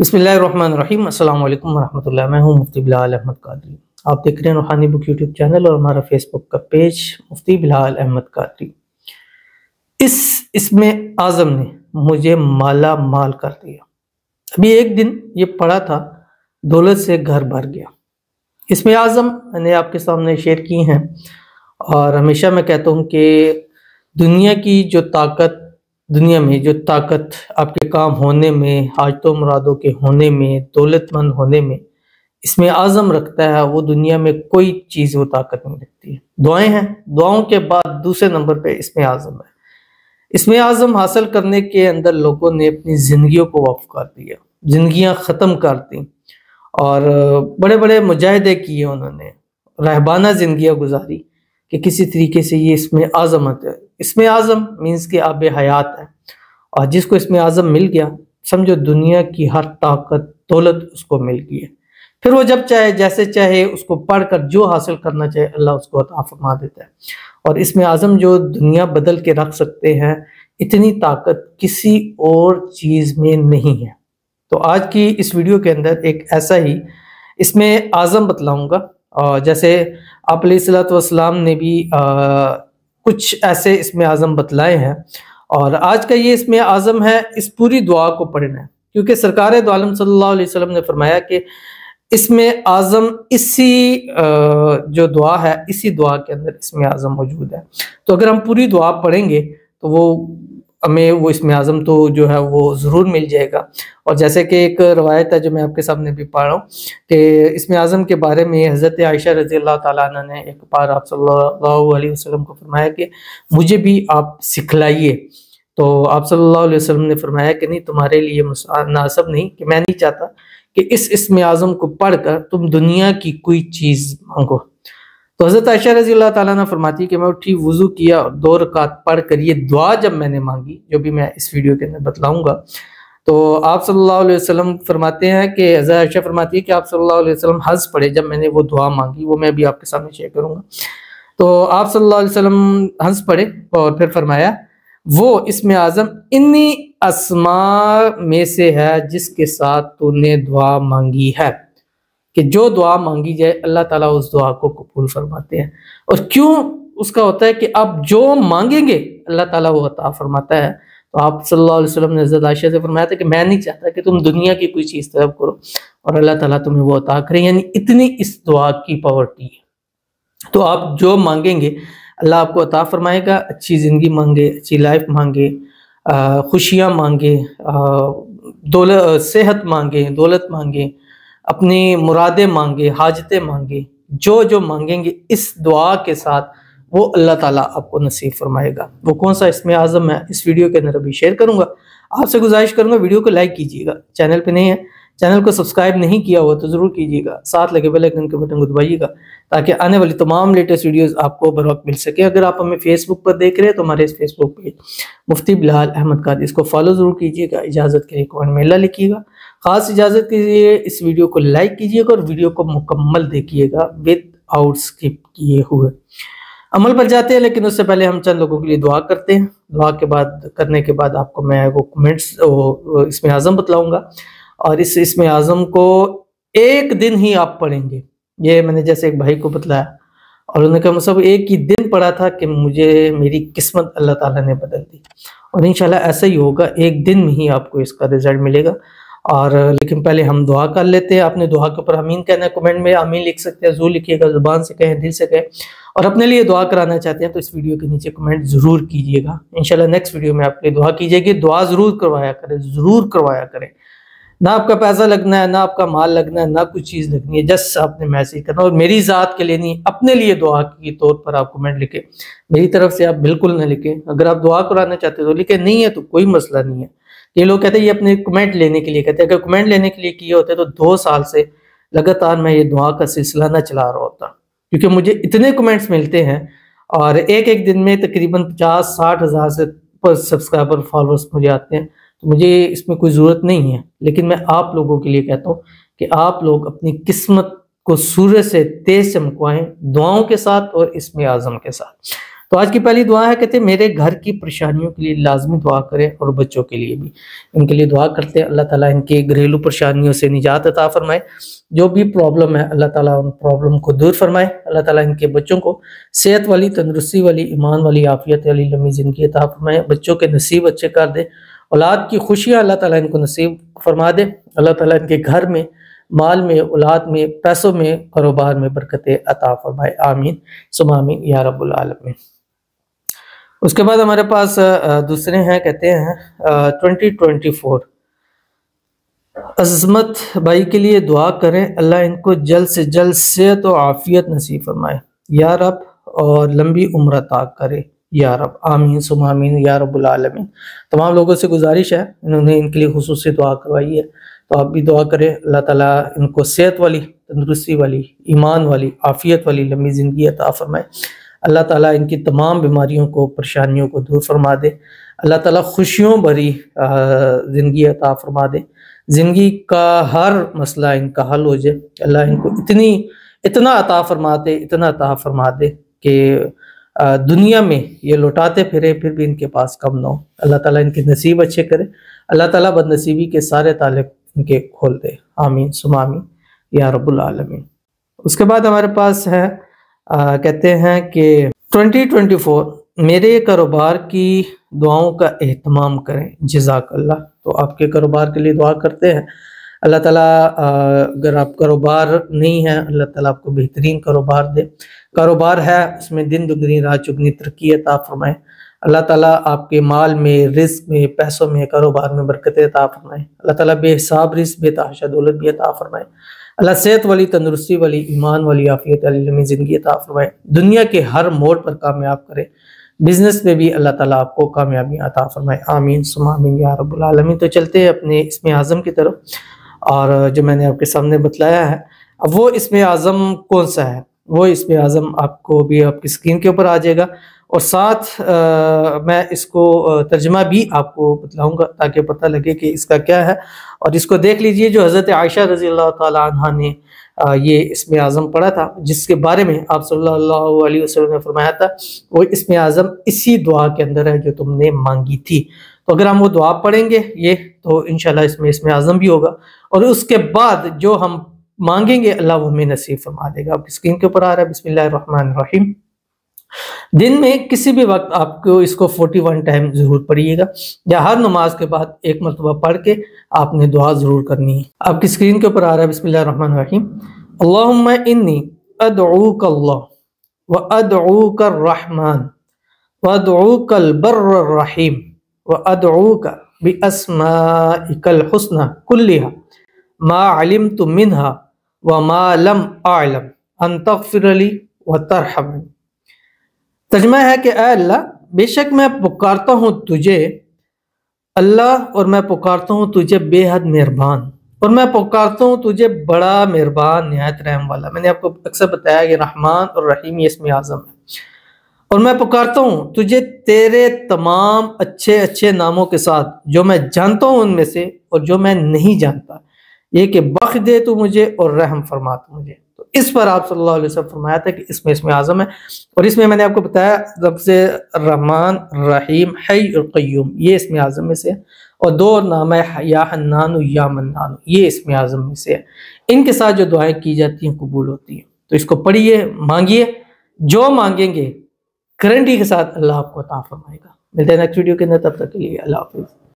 बसमीम वरम मैं हूं मुफ्ती बिलाल अहमद कादरी आप देख रहे हैं रूहानी बुक यूट्यूब चैनल और हमारा फेसबुक का पेज मुफ्ती बिलाल अहमद कादरी इस इसमें आज़म ने मुझे माला माल कर दिया अभी एक दिन ये पढ़ा था दौलत से घर भर गया इसमें आज़म मैंने आपके सामने शेयर की हैं और हमेशा मैं कहता हूँ कि दुनिया की जो ताकत दुनिया में जो ताकत आपके काम होने में हाजतों मुरादों के होने में दौलतमंद होने में इसमें आज़म रखता है वो दुनिया में कोई चीज़ वो ताकत नहीं रखती है दुआएं हैं दुआओं के बाद दूसरे नंबर पे इसमें आज़म है इसमें आज़म हासिल करने के अंदर लोगों ने अपनी ज़िंदगियों को वफ कर दिया ज़िंदियाँ ख़त्म कर दी और बड़े बड़े मुजाहदे किए उन्होंने रहबाना ज़िंदियाँ गुजारी कि किसी तरीके से ये इसमें आज़मत है इसमें आज़म मीन्स के आब हयात है और जिसको इसमें आज़म मिल गया समझो दुनिया की हर ताकत दौलत उसको मिल गई है फिर वो जब चाहे जैसे चाहे उसको पढ़ कर जो हासिल करना चाहे अल्लाह उसको अता फरमा देता है और इसमें आज़म जो दुनिया बदल के रख सकते हैं इतनी ताकत किसी और चीज़ में नहीं है तो आज की इस वीडियो के अंदर एक ऐसा ही इसमें आज़म बतलाऊँगा जैसे आप सलाम ने भी कुछ ऐसे इसमें आज़म बतलाए हैं और आज का ये इसमें आज़म है इस पूरी दुआ को पढ़ना है क्योंकि सरकार दोम सल्ला वसम ने फरमाया कि इसमें आज़म इसी जो दुआ है इसी दुआ के अंदर इसमें आज़म मौजूद है तो अगर हम पूरी दुआ पढ़ेंगे तो वो हमें वो इसमें आज़म तो जो है वो ज़रूर मिल जाएगा और जैसे कि एक रवायत है जो मैं आपके सामने भी पा रहा हूँ कि इसमें आज़म के बारे में हज़रत आयशा रज़ी अल्लाह ताला ने एक बार आप सल्लल्लाहु अलैहि वसल्लम को फरमाया कि मुझे भी आप सिखलाइए तो आप सल्लल्लाहु अलैहि वसल्लम ने फरमाया कि नहीं तुम्हारे लिए मुनासब नहीं कि मैं नहीं चाहता कि इस इसम आज़म को पढ़ कर तुम दुनिया की कोई चीज़ मांगो तो हज़रत आयशा रजी अल्लाह ताला ने फरमाती कि मैं उठी वज़ू किया और दो रकात पढ़ कर ये दुआ जब मैंने मांगी जो भी मैं इस वीडियो के अंदर बतलाऊंगा तो आप सल्लल्लाहु अलैहि वसल्लम फरमाते हैं कि हज़रत आयशा फरमाती है कि आप सल्लल्लाहु अलैहि वसल्लम हज पढ़े जब मैंने वो दुआ मांगी वो मैं अभी आपके सामने शेयर करूँगा तो आप सल्लल्लाहु अलैहि वसल्लम हंस पढ़े और फिर फरमाया वो इसमें आज़म इन्हीं असमा में से है जिसके साथ तूने दुआ मांगी है कि जो दुआ मांगी जाए अल्लाह ताला उस दुआ को कबूल फरमाते हैं और क्यों उसका होता है कि आप जो मांगेंगे अल्लाह ताला वो अता फरमाता है तो आप सल्लल्लाहु अलैहि वसल्लम ने हज़रत आयशा से फरमाया था कि मैं नहीं चाहता कि तुम दुनिया की कोई चीज़ तरफ करो और अल्लाह ताला तुम्हें वो अता करें यानी इतनी इस दुआ की पावर्टी है तो आप जो मांगेंगे अल्लाह आपको अता फरमाएगा अच्छी ज़िंदगी मांगे अच्छी लाइफ मांगे खुशियाँ मांगे दौलत सेहत मांगे दौलत मांगे अपनी मुरादें मांगे हाजतें मांगे जो जो मांगेंगे इस दुआ के साथ वो अल्लाह ताला आपको नसीब फरमाएगा वो कौन सा इसमें आज़म मैं इस वीडियो के अंदर अभी शेयर करूंगा आपसे गुजारिश करूंगा वीडियो को लाइक कीजिएगा चैनल पे नहीं है चैनल को सब्सक्राइब नहीं किया हुआ तो ज़रूर कीजिएगा साथ लगे बेल आइकन के बटन को दबाइएगा ताकि आने वाली तमाम लेटेस्ट वीडियोस आपको बर वक्त मिल सके अगर आप हमें फेसबुक पर देख रहे हैं तो हमारे इस फेसबुक पेज मुफ्ती बिलाल अहमद काद इसको फॉलो ज़रूर कीजिएगा इजाज़त के लिए कमेंट में लिखिएगा खास इजाज़त कीजिए इस वीडियो को लाइक कीजिएगा और वीडियो को मुकम्मल देखिएगा विद आउट स्किप किए हुए अमल पर जाते हैं लेकिन उससे पहले हम चंद लोगों के लिए दुआ करते हैं दुआ के बाद करने के बाद आपको मैं वो कमेंट्स इसमें आज़म बतलाऊंगा और इस इसमें आज़म को एक दिन ही आप पढ़ेंगे ये मैंने जैसे एक भाई को बतलाया और उन्होंने कहा मतलब एक ही दिन पढ़ा था कि मुझे मेरी किस्मत अल्लाह ताला ने बदल दी और इंशाल्लाह ऐसा ही होगा एक दिन में ही आपको इसका रिजल्ट मिलेगा और लेकिन पहले हम दुआ कर लेते हैं अपने दुआ के ऊपर अमीन कहना है कमेंट में अमीन लिख सकते हैं जू लिखिएगा जुबान से कहें दिल से कहें और अपने लिए दुआ कराना चाहते हैं तो इस वीडियो के नीचे कमेंट ज़रूर कीजिएगा इनशाला नेक्स्ट वीडियो में आपके दुआ कीजिएगी दुआ ज़रूर करवाया करें ज़रूर करवाया करें ना आपका पैसा लगना है ना आपका माल लगना है ना कुछ चीज़ लगनी है जस्ट आपने मैसेज करना और मेरी ज़ात के लिए नहीं अपने लिए दुआ के तौर पर आप कमेंट लिखें मेरी तरफ से आप बिल्कुल ना लिखें अगर आप दुआ कराना चाहते हो तो लिखें नहीं है तो कोई मसला नहीं है ये लोग कहते हैं ये अपने कमेंट लेने के लिए कहते हैं अगर कमेंट लेने के लिए किए होते तो दो साल से लगातार मैं ये दुआ का सिलसिला ना चला रहा होता क्योंकि मुझे इतने कमेंट्स मिलते हैं और एक एक दिन में तकरीबन पचास साठ हज़ार से पर सब्सक्राइबर फॉलोअर्स मुझे आते हैं तो मुझे इसमें कोई ज़रूरत नहीं है लेकिन मैं आप लोगों के लिए कहता हूँ कि आप लोग अपनी किस्मत को सूर्य से तेज चमकवाएं दुआओं के साथ और इसमें आज़म के साथ तो आज की पहली दुआ है कहते मेरे घर की परेशानियों के लिए लाजमी दुआ करें और बच्चों के लिए भी इनके लिए दुआ करते हैं अल्लाह ताला इनके घरेलू परेशानियों से निजात अता फरमाए जो भी प्रॉब्लम है अल्लाह ताला उन प्रॉब्लम को दूर फरमाए अल्लाह ताला इनके बच्चों को सेहत वाली तंदरुस्ती वाली ईमान वाली आफियत वाली लम्बी ज़िंदगी अता फरमाए बच्चों के नसीब अच्छे कर दे औलाद की खुशियाँ अल्लाह ताला इनको नसीब फरमा दे अल्लाह ताला इनके घर में माल में औलाद में पैसों में कारोबार में बरकत अता फरमाए आमीन सुमामीन या रब्बुल आलमीन उसके बाद हमारे पास दूसरे हैं कहते हैं ट्वेंटी ट्वेंटी फोर अजमत भाई के लिए दुआ करें अल्लाह इनको जल्द से जल्द सेहत तो और आफियत नसीब फरमाए या रब और लंबी उम्र ताक करे या रब आमीन सुम आमीन या आलमीन तमाम लोगों से गुजारिश है इन्होंने इनके लिए खसूस दुआ करवाई है तो आप भी दुआ करें अल्लाह ताला इनको सेहत वाली तंदरुस्ती वाली ईमान वाली आफियत वाली लंबी ज़िंदगी अता फरमाए अल्लाह ताला इनकी तमाम बीमारियों को परेशानियों को दूर फरमा दे अल्लाह ताला खुशियों भरी ज़िंदगी अता फरमा दे ज़िंदगी का हर मसला इनका हल हो जाए अल्लाह इनको इतनी इतना अता फरमा दे इतना अता फरमा दे कि दुनिया में ये लौटाते फिरे फिर भी इनके पास कम ना हो अल्लाह ताला इनके नसीब अच्छे करे अल्लाह ताला बदनसीबी के सारे ताले इनके खोल दे आमीन सुमामी या रब्बुल आलमीन उसके बाद हमारे पास है आ, कहते हैं कि 2024 मेरे कारोबार की दुआओं का अहतमाम करें जजाकल्ला तो आपके कारोबार के लिए दुआ करते हैं अल्लाह ताला अगर आप कारोबार नहीं है अल्लाह ताला आपको बेहतरीन कारोबार दे कारोबार है उसमें दिन तो दुगनी रात चुगनी तरक्की अता फरमाए अल्लाह ताला आपके माल में रिस्क में पैसों में कारोबार में बरकत अता फरमाएँ अल्लाह ताला बेहसाब रिस्क बेताशा दौलत भी अता फरमाए अल्लाह सेहत वाली तंदरुस्ती वाली ईमान वाली आफियत ज़िंदगी अता दुनिया के हर मोड़ पर कामयाब करे बिज़नेस में भी अल्लाह ताला आपको कामयाबी अताफरमाए फरमाए आमीन सुमामीन या रबालमीन तो चलते हैं अपने इसमें आज़म की तरफ और जो मैंने आपके सामने बतलाया है अब वो इसमें आज़म कौन सा है वो इसब आज़म आपको भी आपकी स्क्रीन के ऊपर आ जाएगा और साथ आ, मैं इसको तर्जमा भी आपको बतलाऊँगा ताकि पता लगे कि इसका क्या है और इसको देख लीजिए जो हज़रत आयशा रज़ी अल्लाह तहा ने आ, ये इसम आज़म पढ़ा था जिसके बारे में आप सल्लल्लाहु अलैहि वसल्लम ने फरमाया था वो इसम आज़म इसी दुआ के अंदर है जो तुमने मांगी थी तो अगर हम वो दुआ पढ़ेंगे ये तो इन इसमें इसमें आज़म भी होगा और उसके बाद जो हम मांगेंगे अल्लाह वो हमें नसीब फरमा देगा आपकी स्क्रीन के ऊपर आ रहा है बिस्मिल्लाहिर्रहमानिर्रहीम दिन में किसी भी वक्त आपको इसको 41 टाइम ज़रूर पढ़िएगा या हर नमाज के बाद एक मरतबा पढ़ के आपने दुआ ज़रूर करनी है आपकी स्क्रीन के ऊपर आ रहा है बिस्मिल्लाहिर्रहमानिर्रहीम अल्लाहुम्मा इन्नी अदऊक व अदऊक रहमान व अदऊक बर्र रहीम व अदऊक बिअस्माइकल हुस्ना कुल्लिहा मा अलिमतु मिन्हा व मालम आलम अनतफ़रली व तरहम तजमा है कि अल्लाह बेशक मैं पुकारता हूँ तुझे अल्लाह और मैं पुकारता हूँ तुझे बेहद मेहरबान और मैं पुकारता हूँ तुझे बड़ा मेहरबान नहायत रहम वाला मैंने आपको अक्सर बताया कि रहमान और रहीम इसम इसमें आज़म है और मैं पुकारता हूँ तुझे तेरे तमाम अच्छे अच्छे नामों के साथ जो मैं जानता हूँ उनमें से और जो मैं नहीं जानता ये कि बख दे तू मुझे और रहम फरमा तू मुझे तो इस पर आप सल्लल्लाहु अलैहि वसल्लम फरमाया था कि इसमें इसमें आज़म है और इसमें मैंने आपको बताया जब से रहमान रहीम है और क्यूम ये इसमें आज़म में से है और दो नाम है या नानु या मन्नानु ये इसमें आज़म में से है इनके साथ जो दुआएं की जाती हैं कबूल होती हैं तो इसको पढ़िए मांगिए जो मांगेंगे करंटी के साथ अल्लाह आपको अता फरमाएगा मिलते हैं नेक्स्ट वीडियो के अंदर तब तक के लिए अल्लाह हाफिज़